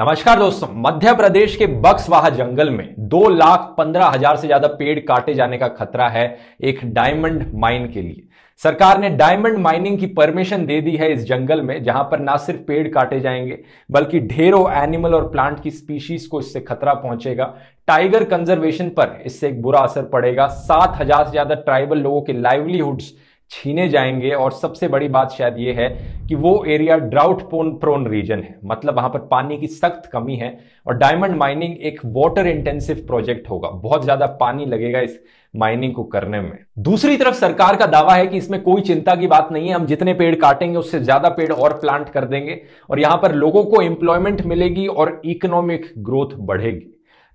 नमस्कार दोस्तों मध्य प्रदेश के बक्सवाहा जंगल में दो लाख पंद्रह हजार से ज्यादा पेड़ काटे जाने का खतरा है एक डायमंड माइन के लिए सरकार ने डायमंड माइनिंग की परमिशन दे दी है इस जंगल में जहां पर ना सिर्फ पेड़ काटे जाएंगे बल्कि ढेरों एनिमल और प्लांट की स्पीशीज को इससे खतरा पहुंचेगा टाइगर कंजर्वेशन पर इससे एक बुरा असर पड़ेगा सात हजार से ज्यादा ट्राइबल लोगों के लाइवलीहुड्स छीने जाएंगे और सबसे बड़ी बात शायद ये है कि वो एरिया ड्राउट पोन प्रोन रीजन है मतलब वहां पर पानी की सख्त कमी है और डायमंड माइनिंग एक वाटर इंटेंसिव प्रोजेक्ट होगा बहुत ज़्यादा पानी लगेगा इस माइनिंग को करने में दूसरी तरफ सरकार का दावा है कि इसमें कोई चिंता की बात नहीं है हम जितने पेड़ काटेंगे उससे ज़्यादा पेड़ और प्लांट कर देंगे और यहाँ पर लोगों को एम्प्लॉयमेंट मिलेगी और इकोनॉमिक ग्रोथ बढ़ेगी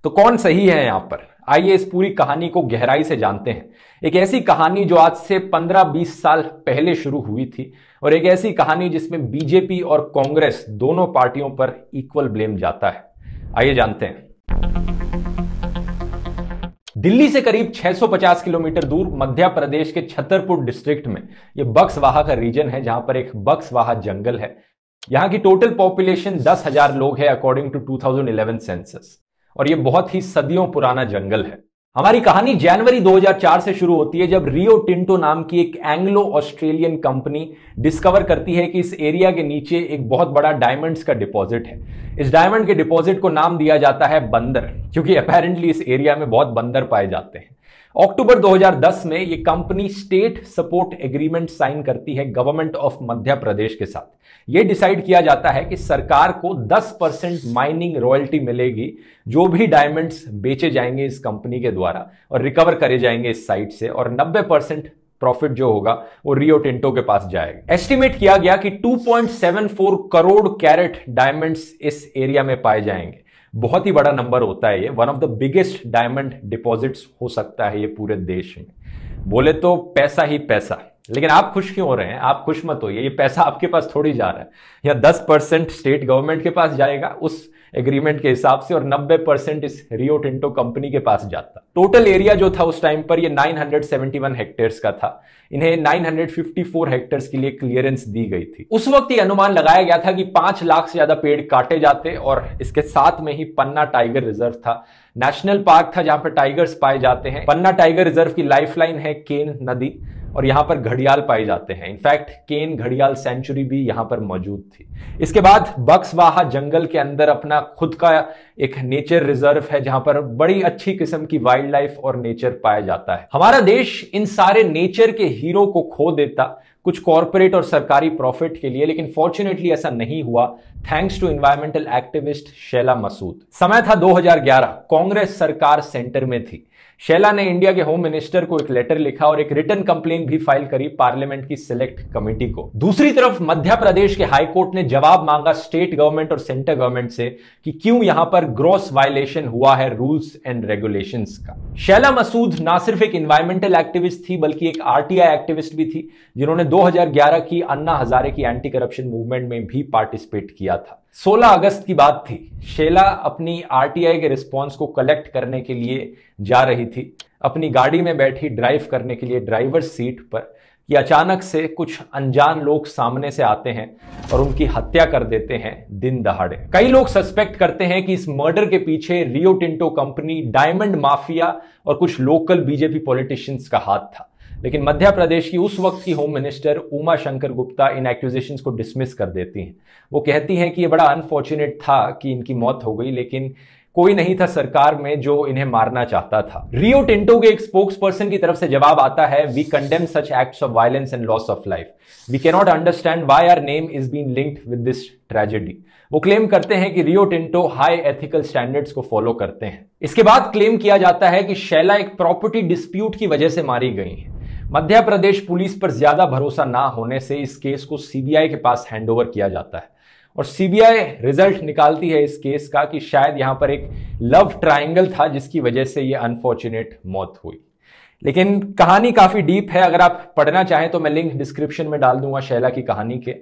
तो कौन सही है यहाँ पर आइए इस पूरी कहानी को गहराई से जानते हैं एक ऐसी कहानी जो आज से 15-20 साल पहले शुरू हुई थी और एक ऐसी कहानी जिसमें बीजेपी और कांग्रेस दोनों पार्टियों पर इक्वल ब्लेम जाता है आइए जानते हैं दिल्ली से करीब 650 किलोमीटर दूर मध्य प्रदेश के छतरपुर डिस्ट्रिक्ट में यह बक्सवाहा का रीजन है जहां पर एक बक्सवाहा जंगल है यहां की टोटल पॉपुलेशन हजार लोग है अकॉर्डिंग टू 2011 सेंसस और यह बहुत ही सदियों पुराना जंगल है हमारी कहानी जनवरी 2004 से शुरू होती है जब रियो टिंटो नाम की एक एंग्लो ऑस्ट्रेलियन कंपनी डिस्कवर करती है कि इस एरिया के नीचे एक बहुत बड़ा डायमंड्स का डिपॉजिट है इस डायमंड के डिपॉजिट को नाम दिया जाता है बंदर क्योंकि अपेरेंटली इस एरिया में बहुत बंदर पाए जाते हैं अक्टूबर 2010 में ये company state support agreement sign करती है गवर्नमेंट ऑफ मध्य प्रदेश के साथ ये डिसाइड किया जाता है कि सरकार को 10 परसेंट माइनिंग रॉयल्टी मिलेगी जो भी डायमंड्स बेचे जाएंगे इस कंपनी के द्वारा और रिकवर करे जाएंगे इस साइट से और 90 परसेंट प्रॉफिट जो होगा वो रियो टिंटो के पास जाएगा एस्टिमेट किया गया कि 2.74 करोड़ कैरेट डायमंड्स इस एरिया में पाए जाएंगे बहुत ही बड़ा नंबर होता है ये one of the biggest diamond deposits हो सकता है ये पूरे देश में बोले तो पैसा ही पैसा लेकिन आप खुश क्यों हो रहे हैं आप खुश मत होइए ये पैसा आपके पास थोड़ी जा रहा है या दस परसेंट स्टेट गवर्नमेंट के पास जाएगा उस एग्रीमेंट के हिसाब से और 90 परसेंट इस रियो टिंटो कंपनी के पास जाता टोटल एरिया जो था उस टाइम पर ये 971 हेक्टेयर्स का था इन्हें 954 हेक्टेयर्स के लिए क्लियरेंस दी गई थी उस वक्त ये अनुमान लगाया गया था कि पांच लाख से ज्यादा पेड़ काटे जाते और इसके साथ में ही पन्ना टाइगर रिजर्व था नेशनल पार्क था जहां पर टाइगर्स पाए जाते हैं पन्ना टाइगर रिजर्व की लाइफलाइन है केन नदी और यहाँ पर घड़ियाल पाए जाते हैं इनफैक्ट केन घड़ियाल सेंचुरी भी यहाँ पर मौजूद थी इसके बाद बक्सवाहा जंगल के अंदर अपना खुद का एक नेचर रिजर्व है जहां पर बड़ी अच्छी किस्म की वाइल्ड लाइफ और नेचर पाया जाता है हमारा देश इन सारे नेचर के हीरो को खो देता कुछ कॉरपोरेट और सरकारी प्रॉफिट के लिए लेकिन फॉर्चुनेटली ऐसा नहीं हुआ thanks to environmental activist Shehla Masood समय था 2011 कांग्रेस सरकार सेंटर में थी शैला ने इंडिया के होम मिनिस्टर को एक लेटर लिखा और एक रिटर्न कंप्लेन भी फाइल करी पार्लियामेंट की सिलेक्ट कमेटी को दूसरी तरफ मध्य प्रदेश के हाईकोर्ट ने जवाब मांगा स्टेट गवर्नमेंट और सेंटर गवर्नमेंट से कि क्यों यहां पर ग्रॉस वायलेशन हुआ है रूल्स एंड रेगुलेशन का शैला मसूद ना सिर्फ एक इन्वायरमेंटल एक्टिविस्ट थी बल्कि एक आरटीआई एक्टिविस्ट भी थी जिन्होंने दो की अन्ना हजारे की एंटी करप्शन मूवमेंट में भी पार्टिसिपेट किया था 16 अगस्त की बात थी शेला अपनी आरटीआई के रिस्पांस को कलेक्ट करने के लिए जा रही थी अपनी गाड़ी में बैठी ड्राइव करने के लिए ड्राइवर सीट पर कि अचानक से कुछ अनजान लोग सामने से आते हैं और उनकी हत्या कर देते हैं दिन दहाड़े कई लोग सस्पेक्ट करते हैं कि इस मर्डर के पीछे Rio Tinto company diamond mafia और कुछ लोकल बीजेपी पॉलिटिशियंस का हाथ था लेकिन मध्य प्रदेश की उस वक्त की होम मिनिस्टर उमा शंकर गुप्ता इन एक्यूजेशन को डिसमिस कर देती हैं वो कहती हैं कि ये बड़ा अनफॉर्चुनेट था कि इनकी मौत हो गई लेकिन कोई नहीं था सरकार में जो इन्हें मारना चाहता था रियो टिंटो के एक स्पोक्स पर्सन की तरफ से जवाब आता है we condemn such acts of violence and loss of life we cannot understand why our name is been linked with this tragedy वो क्लेम करते हैं कि Rio Tinto high ethical standards को फॉलो करते हैं इसके बाद क्लेम किया जाता है कि शैला एक प्रॉपर्टी डिस्प्यूट की वजह से मारी गई है मध्य प्रदेश पुलिस पर ज्यादा भरोसा ना होने से इस केस को सीबीआई के पास हैंडओवर किया जाता है और सीबीआई रिजल्ट निकालती है इस केस का कि शायद यहां पर एक लव ट्रायंगल था जिसकी वजह से यह अनफॉर्चुनेट मौत हुई लेकिन कहानी काफी डीप है अगर आप पढ़ना चाहें तो मैं लिंक डिस्क्रिप्शन में डाल दूंगा शैला की कहानी के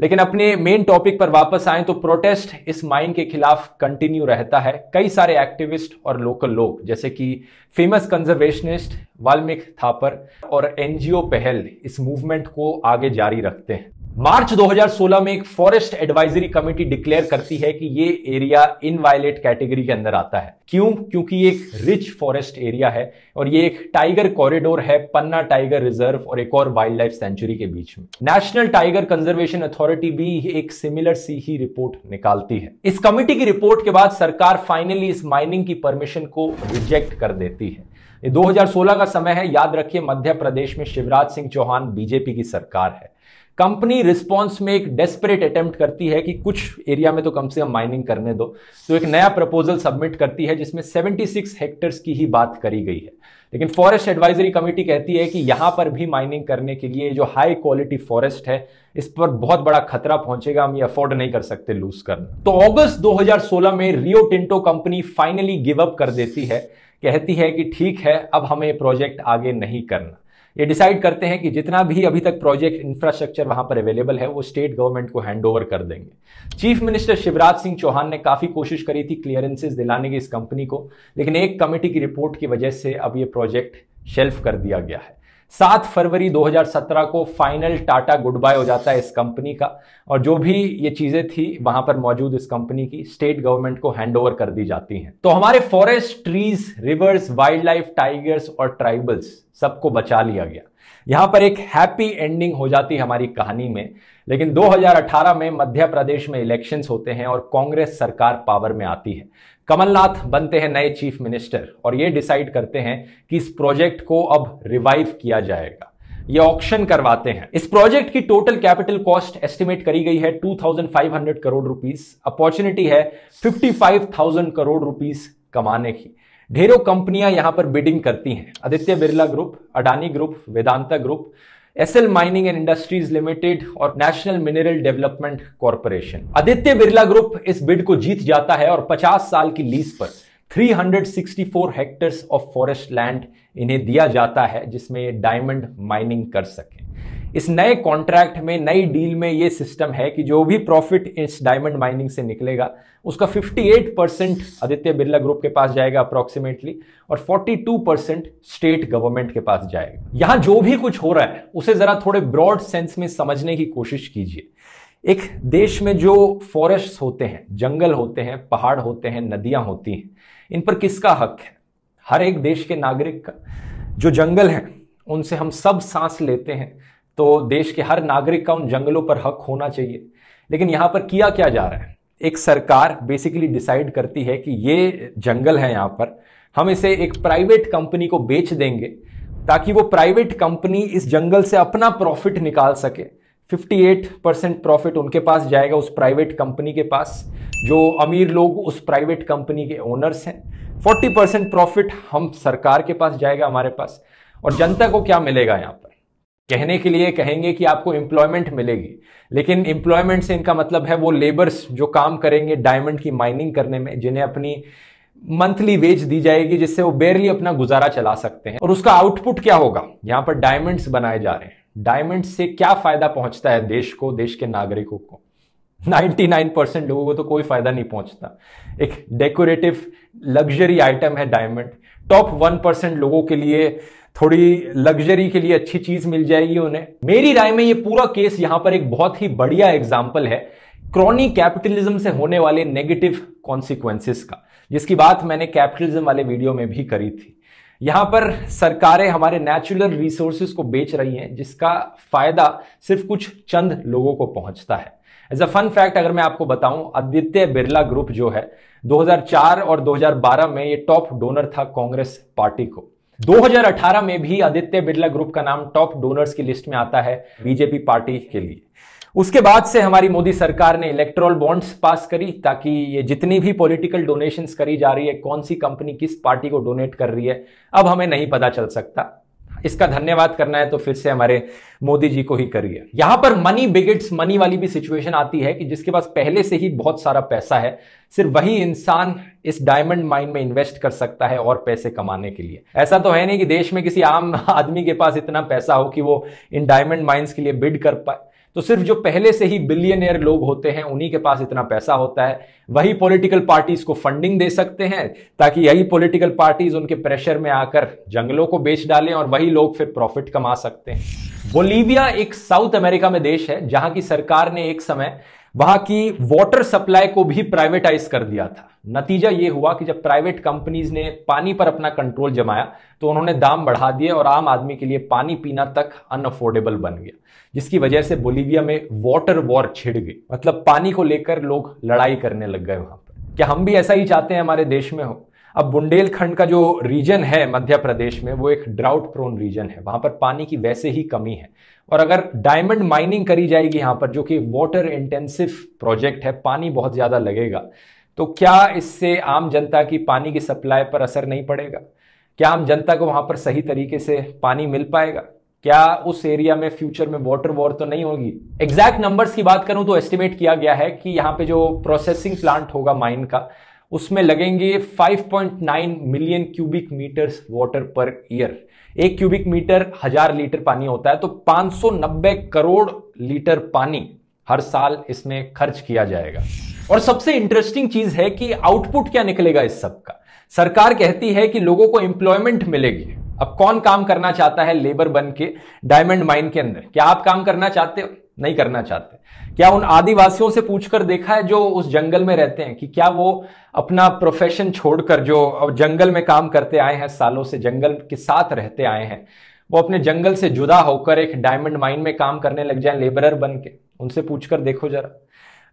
लेकिन अपने मेन टॉपिक पर वापस आए तो प्रोटेस्ट इस माइन के खिलाफ कंटिन्यू रहता है कई सारे एक्टिविस्ट और लोकल लोग जैसे कि फेमस कंजर्वेशनिस्ट वाल्मीक थापर और एनजीओ पहल इस मूवमेंट को आगे जारी रखते हैं मार्च 2016 में एक फॉरेस्ट एडवाइजरी कमेटी डिक्लेयर करती है कि ये एरिया इनवायलेट कैटेगरी के अंदर आता है क्यों क्योंकि ये एक रिच फॉरेस्ट एरिया है और ये एक टाइगर कॉरिडोर है पन्ना टाइगर रिजर्व और एक और वाइल्ड लाइफ सेंचुरी के बीच में नेशनल टाइगर कंजर्वेशन अथॉरिटी भी एक सिमिलर सी ही रिपोर्ट निकालती है इस कमेटी की रिपोर्ट के बाद सरकार फाइनली इस माइनिंग की परमिशन को रिजेक्ट कर देती है ये 2016 का समय है याद रखिए मध्य प्रदेश में शिवराज सिंह चौहान बीजेपी की सरकार है कंपनी रिस्पॉन्स में एक डेस्परेट अटेम्प्ट करती है कि कुछ एरिया में तो कम से कम माइनिंग करने दो तो एक नया प्रपोजल सबमिट करती है जिसमें 76 हेक्टर्स की ही बात करी गई है लेकिन फॉरेस्ट एडवाइजरी कमेटी कहती है कि यहां पर भी माइनिंग करने के लिए जो हाई क्वालिटी फॉरेस्ट है इस पर बहुत बड़ा खतरा पहुंचेगा हम ये अफोर्ड नहीं कर सकते लूज करना तो ऑगस्ट 2016 में Rio Tinto company finally give up कर देती है कहती है कि ठीक है अब हमें प्रोजेक्ट आगे नहीं करना ये डिसाइड करते हैं कि जितना भी अभी तक प्रोजेक्ट इंफ्रास्ट्रक्चर वहां पर अवेलेबल है वो स्टेट गवर्नमेंट को हैंड ओवर कर देंगे चीफ मिनिस्टर शिवराज सिंह चौहान ने काफ़ी कोशिश करी थी क्लियरेंसेज दिलाने की इस कंपनी को लेकिन एक कमेटी की रिपोर्ट की वजह से अब ये प्रोजेक्ट शेल्फ कर दिया गया है सात फरवरी 2017 को फाइनल टाटा गुड बाय हो जाता है इस कंपनी का और जो भी ये चीज़ें थी वहां पर मौजूद इस कंपनी की स्टेट गवर्नमेंट को हैंड ओवर कर दी जाती हैं तो हमारे forest trees rivers wildlife tigers और ट्राइबल्स सबको बचा लिया गया यहां पर एक हैप्पी एंडिंग हो जाती है हमारी कहानी में लेकिन 2018 में मध्य प्रदेश में इलेक्शंस होते हैं और कांग्रेस सरकार पावर में आती है कमलनाथ बनते हैं नए चीफ मिनिस्टर और ये डिसाइड करते हैं कि इस प्रोजेक्ट को अब रिवाइव किया जाएगा ये ऑक्शन करवाते हैं इस प्रोजेक्ट की टोटल कैपिटल कॉस्ट एस्टिमेट करी गई है 2,500 करोड़ रुपीस अपॉर्चुनिटी है 55,000 करोड़ रुपीस कमाने की ढेरों कंपनियां यहां पर बिडिंग करती हैं Aditya Birla group Adani group Vedanta group SL mining and industries limited और national mineral development corporation Aditya Birla group इस बिड को जीत जाता है और 50 साल की लीज पर 364 हेक्टर्स ऑफ फॉरेस्ट लैंड इन्हें दिया जाता है जिसमें डायमंड माइनिंग कर सकें इस नए कॉन्ट्रैक्ट में नई डील में ये सिस्टम है कि जो भी प्रॉफिट इस डायमंड माइनिंग से निकलेगा उसका 58 परसेंट आदित्य बिरला ग्रुप के पास जाएगा अप्रोक्सीमेटली और 42 परसेंट स्टेट गवर्नमेंट के पास जाएगा यहां जो भी कुछ हो रहा है उसे जरा थोड़े ब्रॉड सेंस में समझने की कोशिश कीजिए एक देश में जो फॉरेस्ट होते हैं जंगल होते हैं पहाड़ होते हैं नदियां होती हैं इन पर किसका हक है हर एक देश के नागरिक का जो जंगल है उनसे हम सब सांस लेते हैं तो देश के हर नागरिक का उन जंगलों पर हक होना चाहिए लेकिन यहाँ पर किया क्या जा रहा है एक सरकार बेसिकली डिसाइड करती है कि ये जंगल है यहाँ पर हम इसे एक प्राइवेट कंपनी को बेच देंगे ताकि वो प्राइवेट कंपनी इस जंगल से अपना प्रॉफिट निकाल सके 58 परसेंट प्रॉफिट उनके पास जाएगा उस प्राइवेट कंपनी के पास जो अमीर लोग उस प्राइवेट कंपनी के ओनर्स हैं 40 परसेंट प्रॉफिट हम सरकार के पास जाएगा हमारे पास और जनता को क्या मिलेगा यहाँ पर कहने के लिए कहेंगे कि आपको एम्प्लॉयमेंट मिलेगी लेकिन एम्प्लॉयमेंट से इनका मतलब है वो लेबर्स जो काम करेंगे डायमंड की माइनिंग करने में जिन्हें अपनी मंथली वेज दी जाएगी जिससे वो बेरली अपना गुजारा चला सकते हैं और उसका आउटपुट क्या होगा यहाँ पर डायमंड्स बनाए जा रहे हैं डायमंड से क्या फायदा पहुंचता है देश को देश के नागरिकों को 99% लोगों को तो कोई फायदा नहीं पहुंचता एक डेकोरेटिव लग्जरी आइटम है डायमंड टॉप 1% लोगों के लिए थोड़ी लग्जरी के लिए अच्छी चीज मिल जाएगी उन्हें मेरी राय में ये पूरा केस यहां पर एक बहुत ही बढ़िया एग्जाम्पल है क्रॉनी कैपिटलिज्म से होने वाले नेगेटिव कॉन्सिक्वेंसेस का जिसकी बात मैंने कैपिटलिज्म वाले वीडियो में भी करी थी यहां पर सरकारें हमारे नेचुरल रिसोर्सेज को बेच रही हैं जिसका फायदा सिर्फ कुछ चंद लोगों को पहुंचता है एज अ फन फैक्ट अगर मैं आपको बताऊं आदित्य बिरला ग्रुप जो है 2004 और 2012 में ये टॉप डोनर था कांग्रेस पार्टी को 2018 में भी आदित्य बिरला ग्रुप का नाम टॉप डोनर्स की लिस्ट में आता है बीजेपी पार्टी के लिए उसके बाद से हमारी मोदी सरकार ने इलेक्ट्रोल बॉन्ड्स पास करी ताकि ये जितनी भी पॉलिटिकल डोनेशंस करी जा रही है कौन सी कंपनी किस पार्टी को डोनेट कर रही है अब हमें नहीं पता चल सकता इसका धन्यवाद करना है तो फिर से हमारे मोदी जी को ही करिए यहां पर मनी बिगेट्स मनी वाली भी सिचुएशन आती है कि जिसके पास पहले से ही बहुत सारा पैसा है सिर्फ वही इंसान इस डायमंड माइन में इन्वेस्ट कर सकता है और पैसे कमाने के लिए ऐसा तो है नहीं कि देश में किसी आम आदमी के पास इतना पैसा हो कि वो इन डायमंड माइंस के लिए बिड कर पाए तो सिर्फ जो पहले से ही बिलियनियर लोग होते हैं उन्हीं के पास इतना पैसा होता है वही पॉलिटिकल पार्टीज को फंडिंग दे सकते हैं ताकि यही पॉलिटिकल पार्टीज उनके प्रेशर में आकर जंगलों को बेच डालें और वही लोग फिर प्रॉफिट कमा सकते हैं बोलीविया एक साउथ अमेरिका में देश है जहां की सरकार ने एक समय वहां की वाटर सप्लाई को भी प्राइवेटाइज कर दिया था नतीजा यह हुआ कि जब प्राइवेट कंपनीज ने पानी पर अपना कंट्रोल जमाया तो उन्होंने दाम बढ़ा दिए और आम आदमी के लिए पानी पीना तक अनअफोर्डेबल बन गया जिसकी वजह से बोलीविया में वाटर वॉर छिड़ गई मतलब पानी को लेकर लोग लड़ाई करने लग गए वहां पर क्या हम भी ऐसा ही चाहते हैं हमारे देश में हो अब बुंदेलखंड का जो रीजन है मध्य प्रदेश में वो एक ड्राउट प्रोन रीजन है वहां पर पानी की वैसे ही कमी है और अगर डायमंड माइनिंग करी जाएगी यहां पर जो कि वाटर इंटेंसिव प्रोजेक्ट है पानी बहुत ज़्यादा लगेगा तो क्या इससे आम जनता की पानी की सप्लाई पर असर नहीं पड़ेगा क्या आम जनता को वहां पर सही तरीके से पानी मिल पाएगा क्या उस एरिया में फ्यूचर में वाटर वॉर तो नहीं होगी एग्जैक्ट नंबर्स की बात करूं तो एस्टिमेट किया गया है कि यहां पे जो प्रोसेसिंग प्लांट होगा माइन का उसमें लगेंगे 5.9 million cubic metres water per year एक क्यूबिक मीटर हजार लीटर पानी होता है तो 590 करोड़ लीटर पानी हर साल इसमें खर्च किया जाएगा और सबसे इंटरेस्टिंग चीज है कि आउटपुट क्या निकलेगा इस सब का सरकार कहती है कि लोगों को एम्प्लॉयमेंट मिलेगी अब कौन काम करना चाहता है लेबर बन के डायमंड माइन के अंदर क्या आप काम करना चाहते हो नहीं करना चाहते क्या उन आदिवासियों से पूछकर देखा है जो उस जंगल में रहते हैं कि क्या वो अपना प्रोफेशन छोड़कर जो जंगल में काम करते आए हैं सालों से जंगल के साथ रहते आए हैं वो अपने जंगल से जुदा होकर एक डायमंड माइन में काम करने लग जाए लेबरर बन के उनसे पूछकर देखो जरा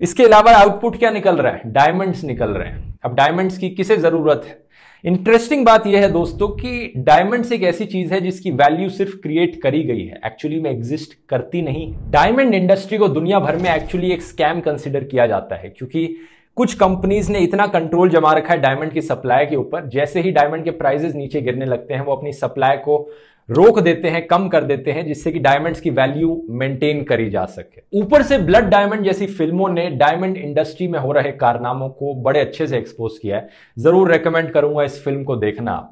इसके अलावा आउटपुट क्या निकल रहा है डायमंड्स निकल रहे हैं अब डायमंड्स की किसे जरूरत है इंटरेस्टिंग बात यह है दोस्तों कि डायमंड एक ऐसी चीज है जिसकी वैल्यू सिर्फ क्रिएट करी गई है एक्चुअली में एग्जिस्ट करती नहीं डायमंड इंडस्ट्री को दुनिया भर में एक्चुअली एक स्कैम कंसिडर किया जाता है क्योंकि कुछ कंपनीज ने इतना कंट्रोल जमा रखा है डायमंड की सप्लाई के ऊपर जैसे ही डायमंड के प्राइजेस नीचे गिरने लगते हैं वो अपनी सप्लाई को रोक देते हैं कम कर देते हैं जिससे कि डायमंड्स की वैल्यू मेंटेन करी जा सके ऊपर से ब्लड डायमंड जैसी फिल्मों ने डायमंड इंडस्ट्री में हो रहे कारनामों को बड़े अच्छे से एक्सपोज किया है जरूर रेकमेंड करूंगा इस फिल्म को देखना आप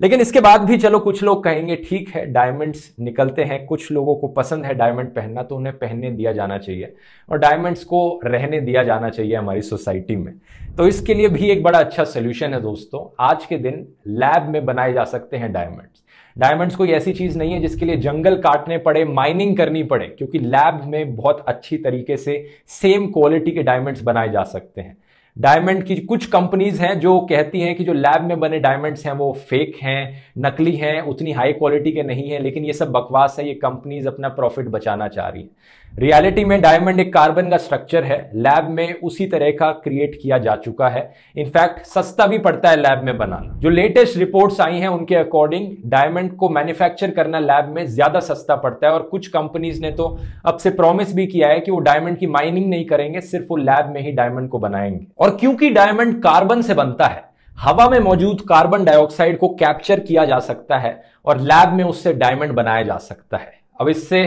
लेकिन इसके बाद भी चलो कुछ लोग कहेंगे ठीक है डायमंड्स निकलते हैं कुछ लोगों को पसंद है डायमंड पहनना तो उन्हें पहनने दिया जाना चाहिए और डायमंड्स को रहने दिया जाना चाहिए हमारी सोसाइटी में तो इसके लिए भी एक बड़ा अच्छा सोल्यूशन है दोस्तों आज के दिन लैब में बनाए जा सकते हैं डायमंड्स डायमंड्स कोई ऐसी चीज नहीं है जिसके लिए जंगल काटने पड़े माइनिंग करनी पड़े क्योंकि लैब में बहुत अच्छी तरीके से सेम क्वालिटी के डायमंड्स बनाए जा सकते हैं डायमंड की कुछ कंपनीज हैं जो कहती हैं कि जो लैब में बने डायमंड्स हैं वो फेक हैं नकली हैं उतनी हाई क्वालिटी के नहीं है लेकिन ये सब बकवास है ये कंपनीज अपना प्रॉफिट बचाना चाह रही हैं रियलिटी में डायमंड एक कार्बन का स्ट्रक्चर है लैब में उसी तरह का क्रिएट किया जा चुका है इनफैक्ट सस्ता भी पड़ता है लैब में बनाना जो लेटेस्ट रिपोर्ट्स आई हैं उनके अकॉर्डिंग डायमंड को मैन्युफैक्चर करना लैब में ज्यादा सस्ता पड़ता है और कुछ कंपनीज ने तो अब से प्रॉमिस भी किया है कि वो डायमंड की माइनिंग नहीं करेंगे सिर्फ वो लैब में ही डायमंड को बनाएंगे और क्योंकि डायमंड कार्बन से बनता है हवा में मौजूद कार्बन डाइऑक्साइड को कैप्चर किया जा सकता है और लैब में उससे डायमंड बनाया जा सकता है अब इससे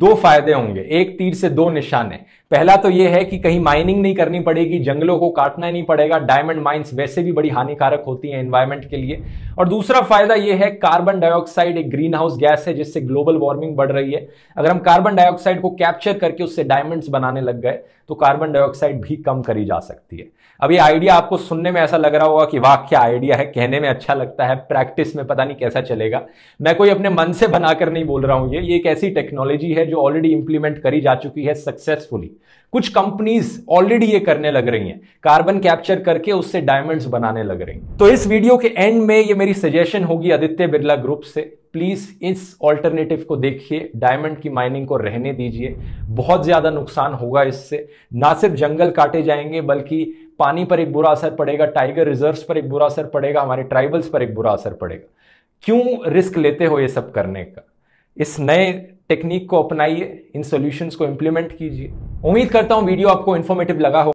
दो फायदे होंगे एक तीर से दो निशाने पहला तो यह है कि कहीं माइनिंग नहीं करनी पड़ेगी जंगलों को काटना नहीं पड़ेगा डायमंड माइंस वैसे भी बड़ी हानिकारक होती हैं एनवायरमेंट के लिए और दूसरा फायदा यह है कार्बन डाइऑक्साइड एक ग्रीन हाउस गैस है जिससे ग्लोबल वार्मिंग बढ़ रही है अगर हम कार्बन डाइऑक्साइड को कैप्चर करके उससे डायमंड्स बनाने लग गए तो कार्बन डाइऑक्साइड भी कम करी जा सकती है अब ये आइडिया आपको सुनने में ऐसा लग रहा होगा कि वाह क्या आइडिया है कहने में अच्छा लगता है प्रैक्टिस में पता नहीं कैसा चलेगा मैं कोई अपने मन से बनाकर नहीं बोल रहा हूं ये ये एक ऐसी टेक्नोलॉजी है जो ऑलरेडी इंप्लीमेंट करी जा चुकी है सक्सेसफुली कुछ कंपनीज ऑलरेडी ये करने लग रही हैं कार्बन कैप्चर करके उससे डायमंड्स बनाने लग रही हैं तो इस वीडियो के एंड में ये मेरी सजेशन होगी आदित्य बिरला ग्रुप से प्लीज इस ऑल्टरनेटिव को देखिए डायमंड की माइनिंग को रहने दीजिए बहुत ज्यादा नुकसान होगा इससे ना सिर्फ जंगल काटे जाएंगे बल्कि पानी पर एक बुरा असर पड़ेगा टाइगर रिजर्व्स पर एक बुरा असर पड़ेगा हमारे ट्राइबल्स पर एक बुरा असर पड़ेगा क्यों रिस्क लेते हो ये सब करने का इस नए टेक्निक को अपनाइए इन सॉल्यूशंस को इंप्लीमेंट कीजिए उम्मीद करता हूं वीडियो आपको इन्फॉर्मेटिव लगा हो